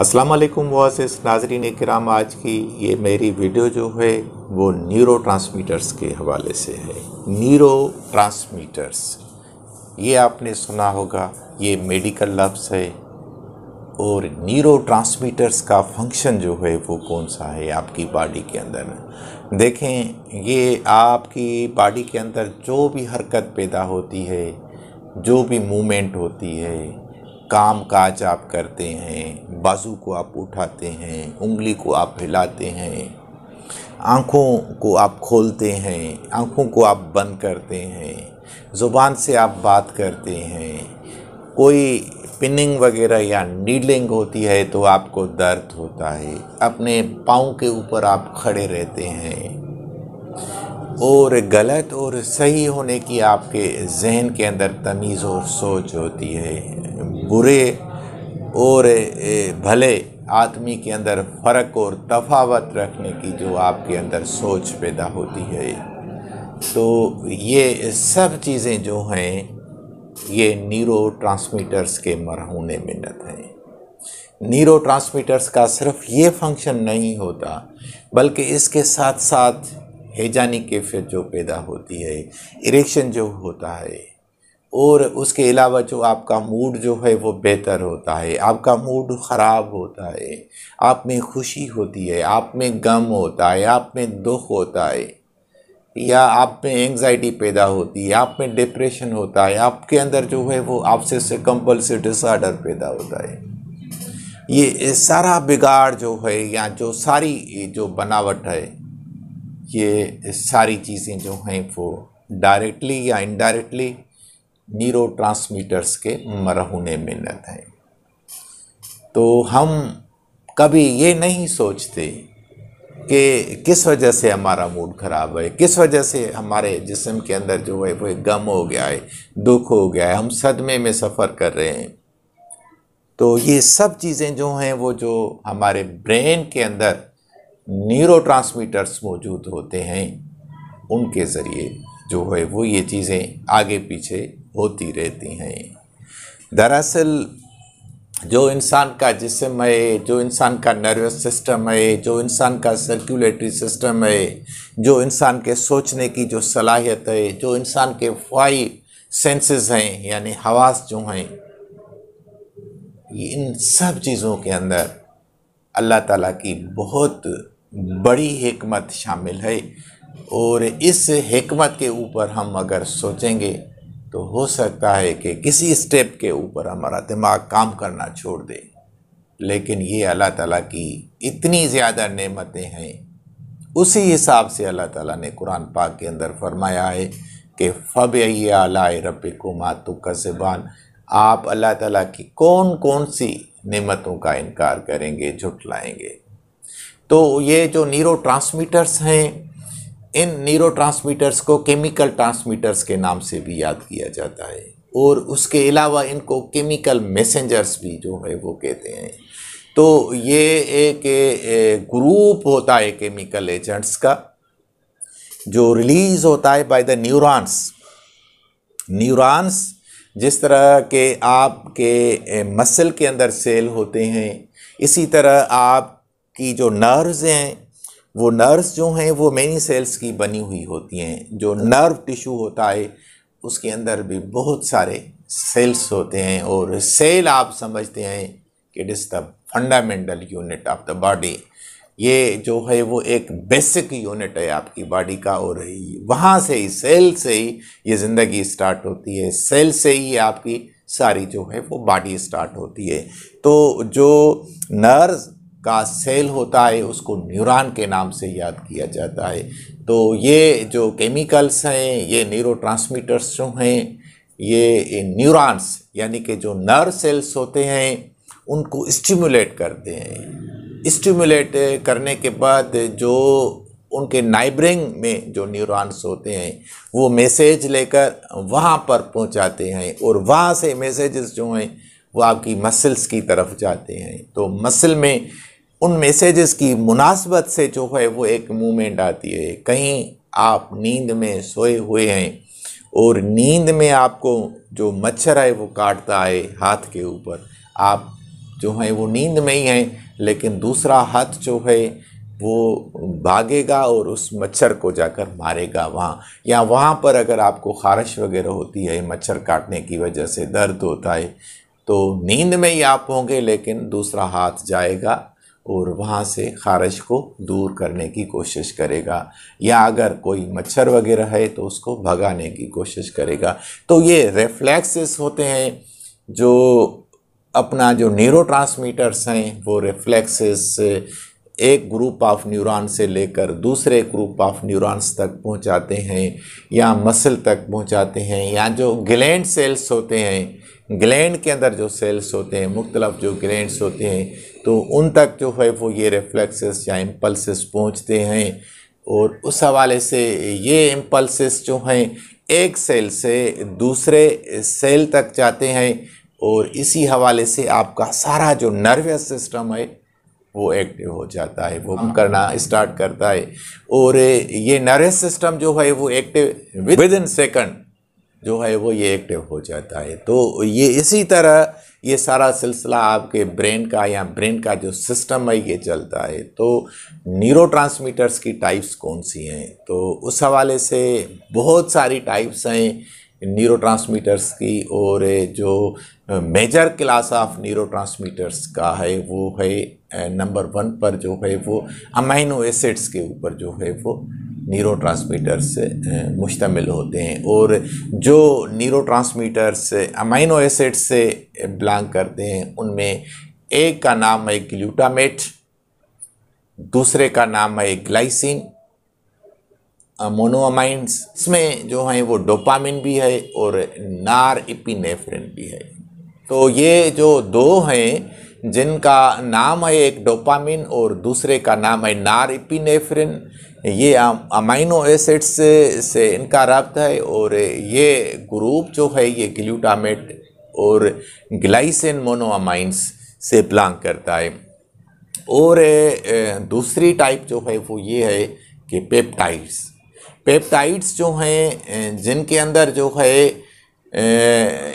अस्सलाम वालेकुम नाजरीन कराम आज की ये मेरी वीडियो जो है वो न्यूरो ट्रांसमीटर्स के हवाले से है न्यूरो ट्रांसमीटर्स ये आपने सुना होगा ये मेडिकल लफ्स है और न्यूरो ट्रांसमीटर्स का फंक्शन जो है वो कौन सा है आपकी बॉडी के अंदर देखें ये आपकी बॉडी के अंदर जो भी हरकत पैदा होती है जो भी मूवमेंट होती है काम काज आप करते हैं बाजू को आप उठाते हैं उंगली को आप हिलाते हैं आँखों को आप खोलते हैं आँखों को आप बंद करते हैं ज़ुबान से आप बात करते हैं कोई पिनिंग वगैरह या नीडलिंग होती है तो आपको दर्द होता है अपने पाँव के ऊपर आप खड़े रहते हैं और गलत और सही होने की आपके जहन के अंदर तमीज़ और सोच होती है बुरे और भले आदमी के अंदर फ़र्क और तफावत रखने की जो आपके अंदर सोच पैदा होती है तो ये सब चीज़ें जो हैं ये नीरो ट्रांसमीटर्स के मरहूने मिनत हैं नीरो ट्रांसमीटर्स का सिर्फ ये फंक्शन नहीं होता बल्कि इसके साथ साथ हेजानी कैफियत जो पैदा होती है इरेक्शन जो होता है और उसके अलावा जो आपका मूड जो है वो बेहतर होता है आपका मूड ख़राब होता है आप में खुशी होती है आप में गम होता है आप में दुख होता है या आप में एंग्जाइटी पैदा होती है आप में डिप्रेशन होता है आपके अंदर जो है वो आपसे से कंपल्सिव डिसऑर्डर पैदा होता है ये सारा बिगाड़ जो है या जो सारी जो बनावट है ये सारी चीज़ें जो हैं वो डायरेक्टली या इनडायरेक्टली न्यूरो के मरहूने मिन्नत है तो हम कभी ये नहीं सोचते कि किस वजह से हमारा मूड ख़राब है किस वजह से हमारे जिसम के अंदर जो है वो गम हो गया है दुख हो गया है हम सदमे में सफ़र कर रहे हैं तो ये सब चीज़ें जो हैं वो जो हमारे ब्रेन के अंदर न्यूरो मौजूद होते हैं उनके ज़रिए जो है वो ये चीज़ें आगे पीछे होती रहती हैं दरअसल जो इंसान का जिसम है जो इंसान का नर्वस सिस्टम है जो इंसान का सर्कुलेटरी सिस्टम है जो इंसान के सोचने की जो सलाहियत है जो इंसान के फाइव सेंसेस हैं यानी हवास जो हैं इन सब चीज़ों के अंदर अल्लाह ताला की बहुत बड़ी हमत शामिल है और इस हमत के ऊपर हम अगर सोचेंगे तो हो सकता है कि किसी स्टेप के ऊपर हमारा दिमाग काम करना छोड़ दे लेकिन ये अल्लाह ताला की इतनी ज़्यादा नेमतें हैं उसी हिसाब से अल्लाह ताला ने कुरान पाक के अंदर फरमाया है कि फ़ब अला रब को मातु कसबान आप अल्लाह ताला की कौन कौन सी नेमतों का इनकार करेंगे झुटलाएंगे तो ये जो ट्रांसमीटर्स हैं इन न्यूरो ट्रांसमीटर्स को केमिकल ट्रांसमीटर्स के नाम से भी याद किया जाता है और उसके अलावा इनको केमिकल मैसेंजर्स भी जो है वो कहते हैं तो ये एक ग्रुप होता है केमिकल एजेंट्स का जो रिलीज होता है बाय द न्यूरॉन्स न्यूरॉन्स जिस तरह के आपके मसल के अंदर सेल होते हैं इसी तरह आपकी जो नर्व्स हैं वो नर्व्स जो हैं वो मैनी सेल्स की बनी हुई होती हैं जो नर्व टिश्यू होता है उसके अंदर भी बहुत सारे सेल्स होते हैं और सेल आप समझते हैं कि it is the fundamental unit of the body ये जो है वो एक बेसिक यूनिट है आपकी बॉडी का और वहाँ से ही सेल से ही ये ज़िंदगी स्टार्ट होती है सेल से ही आपकी सारी जो है वो बॉडी स्टार्ट होती है तो जो नर्व का सेल होता है उसको न्यूरॉन के नाम से याद किया जाता है तो ये जो केमिकल्स हैं ये न्यूरो जो हैं ये न्यूरॉन्स यानी कि जो नर्व सेल्स होते हैं उनको स्टिमुलेट करते हैं स्टिमुलेट करने के बाद जो उनके नाइबरिंग में जो न्यूरॉन्स होते हैं वो मैसेज लेकर वहाँ पर पहुँचाते हैं और वहाँ से मैसेजेस जो हैं वो आपकी मसल्स की तरफ जाते हैं तो मसल में उन मैसेजेस की मुनासबत से जो है वो एक मूवमेंट आती है कहीं आप नींद में सोए हुए हैं और नींद में आपको जो मच्छर है वो काटता है हाथ के ऊपर आप जो हैं वो नींद में ही हैं लेकिन दूसरा हाथ जो है वो भागेगा और उस मच्छर को जाकर मारेगा वहाँ या वहाँ पर अगर आपको खारिश वगैरह होती है मच्छर काटने की वजह से दर्द होता है तो नींद में ही आप होंगे लेकिन दूसरा हाथ जाएगा और वहाँ से खारिश को दूर करने की कोशिश करेगा या अगर कोई मच्छर वगैरह है तो उसको भगाने की कोशिश करेगा तो ये रिफ्लैक्सेस होते हैं जो अपना जो न्यूरो हैं वो रिफ्लैक्सेस एक ग्रुप ऑफ न्यूरॉन से लेकर दूसरे ग्रुप ऑफ न्यूरॉन्स तक पहुंचाते हैं या मसल तक पहुंचाते हैं या जो ग्लैंड सेल्स होते हैं ग्लैंड के अंदर जो सेल्स होते हैं मुख्तलफ जो ग्लैंड्स होते हैं तो उन तक जो है वो ये रिफ्लेक्सेस या इम्पल्सिस पहुँचते हैं और उस हवाले से ये इम्पल्सिस जो हैं एक सेल से दूसरे सेल तक जाते हैं और इसी हवाले से आपका सारा जो नर्वस सिस्टम है वो एक्टिव हो जाता है वो हाँ। करना स्टार्ट करता है और ये नर्वस सिस्टम जो है वो एक्टिव विद इन सेकंड जो है वो ये एक्टिव हो जाता है तो ये इसी तरह ये सारा सिलसिला आपके ब्रेन का या ब्रेन का जो सिस्टम है ये चलता है तो न्यूरो की टाइप्स कौन सी हैं तो उस हवाले से बहुत सारी टाइप्स हैं न्यूरो की और जो मेजर क्लास ऑफ न्यूरो का है वो है नंबर वन पर जो है वो अमाइनो एसिड्स के ऊपर जो है वो न्यूरो ट्रांसमीटर्स eh, मुश्तमिल होते हैं और जो न्यूरो ट्रांसमीटर्स अमाइनो एसिड से बिलोंग करते हैं उनमें एक का नाम है ग्लूटामेट दूसरे का नाम है ग्लाइसिन मोनोअमाइंस इसमें जो हैं वो डोपामिन भी है और नार इपिनेफ्रिन भी है तो ये जो दो हैं जिनका नाम है एक डोपामिन और दूसरे का नाम है नार इपिनेफ्रिन ये अमाइनो एसिड्स से, से इनका रब्त है और ये ग्रुप जो है ये ग्लूटामेट और ग्लाइसिन मोनोअमाइंस से बिलोंग करता है और दूसरी टाइप जो है वो ये है कि पेप्टाइड्स पेप्टाइड्स जो हैं जिनके अंदर जो है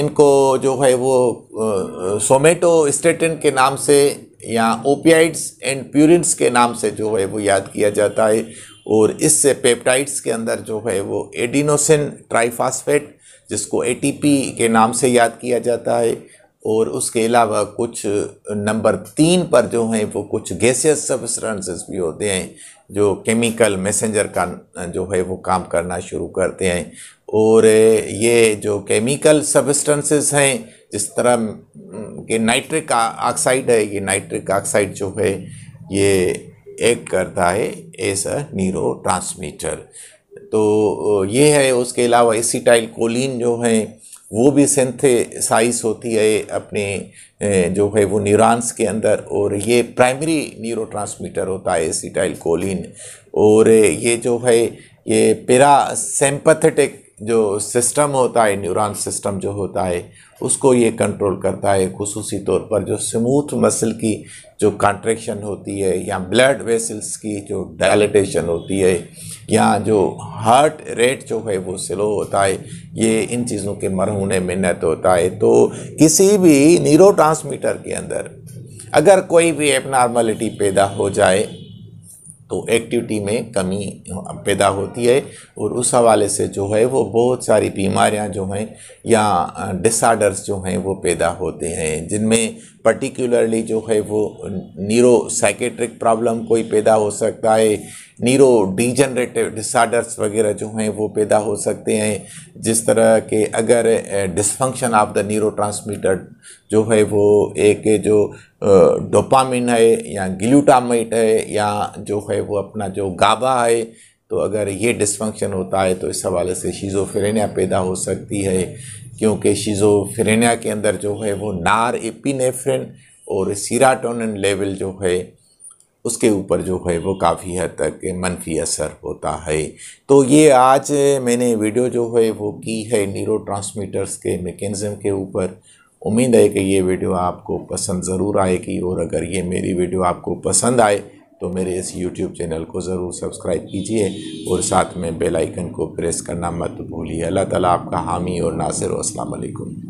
इनको जो है वो सोमेटो स्टेटिन के नाम से या ओपियाइड्स एंड प्यूरिन्स के नाम से जो है वो याद किया जाता है और इससे पेप्टाइड्स के अंदर जो है वो एडिनोसिन ट्राइफास्फेट जिसको एटीपी के नाम से याद किया जाता है और उसके अलावा कुछ नंबर तीन पर जो हैं वो कुछ गैसियस सबस्टांसेस भी होते हैं जो केमिकल मैसेंजर का जो है वो काम करना शुरू करते हैं और ये जो केमिकल सबस्टेंसेस हैं जिस तरह के नाइट्रिक ऑक्साइड है ये नाइट्रिक ऑक्साइड जो है ये एक करता है एज अ न्यूरो ट्रांसमीटर तो ये है उसके अलावा एसीटाइल कोलिन जो है वो भी सेंथेसाइज होती है अपने जो है वो न्यूरॉन्स के अंदर और ये प्राइमरी न्यूरो होता है एसीटाइल कोलिन और ये जो है ये पेरा सेम्पथेटिक जो सिस्टम होता है न्यूरॉन सिस्टम जो होता है उसको ये कंट्रोल करता है खसूसी तौर पर जो स्मूथ मसल की जो कॉन्ट्रेक्शन होती है या ब्लड वेसल्स की जो डायलिटेशन होती है या जो हार्ट रेट जो है वो स्लो होता है ये इन चीज़ों के मरहूने नत होता है तो किसी भी न्यूरो के अंदर अगर कोई भी एबनॉर्मलिटी पैदा हो जाए तो एक्टिविटी में कमी पैदा होती है और उस हवाले से जो है वो बहुत सारी बीमारियां जो हैं या डिसऑर्डर्स जो हैं वो पैदा होते हैं जिनमें पर्टिकुलरली जो है वो नीरो साइकेट्रिक प्रॉब्लम कोई पैदा हो सकता है नीरो डिजनरेटिव डिसऑर्डर्स वगैरह जो हैं वो पैदा हो सकते हैं जिस तरह के अगर dysfunction of the neurotransmitter जो है वो एक जो डोपामिन है या ग्लूटामाइट है या जो है वो अपना जो गाबा है तो अगर ये डिसफंक्शन होता है तो इस हवाले से शीजोफेरेनिया पैदा हो सकती है क्योंकि शिजोफ्रेनिया के अंदर जो है वो नार एपिनेफ्रिन और सीराटोनिन लेवल जो है उसके ऊपर जो है वो काफ़ी हद तक मनफी असर होता है तो ये आज मैंने वीडियो जो है वो की है न्यूरो ट्रांसमीटर्स के मेकेनिज़म के ऊपर उम्मीद है कि ये वीडियो आपको पसंद ज़रूर आएगी और अगर ये मेरी वीडियो आपको पसंद आए तो मेरे इस YouTube चैनल को ज़रूर सब्सक्राइब कीजिए और साथ में बेल आइकन को प्रेस करना मत भूलिए अल्लाह ताला आपका हामी और नासिर अस्सलाम वालेकुम